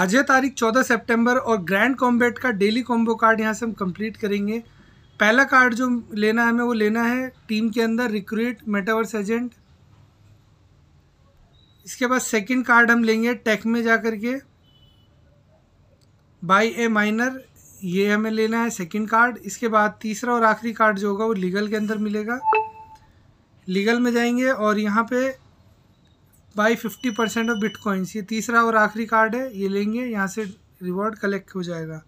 आज है तारीख 14 सितंबर और ग्रैंड कॉम्बेट का डेली कॉम्बो कार्ड यहाँ से हम कंप्लीट करेंगे पहला कार्ड जो लेना है हमें वो लेना है टीम के अंदर रिक्रूट मेटावर्स एजेंट इसके बाद सेकंड कार्ड हम लेंगे टेक में जा कर के बाई ए माइनर ये हमें लेना है सेकंड कार्ड इसके बाद तीसरा और आखिरी कार्ड जो होगा वो लीगल के अंदर मिलेगा लीगल में जाएंगे और यहाँ पे buy fifty percent of bitcoins ये तीसरा और आखिरी कार्ड है ये लेंगे यहाँ से रिवॉर्ड कलेक्ट हो जाएगा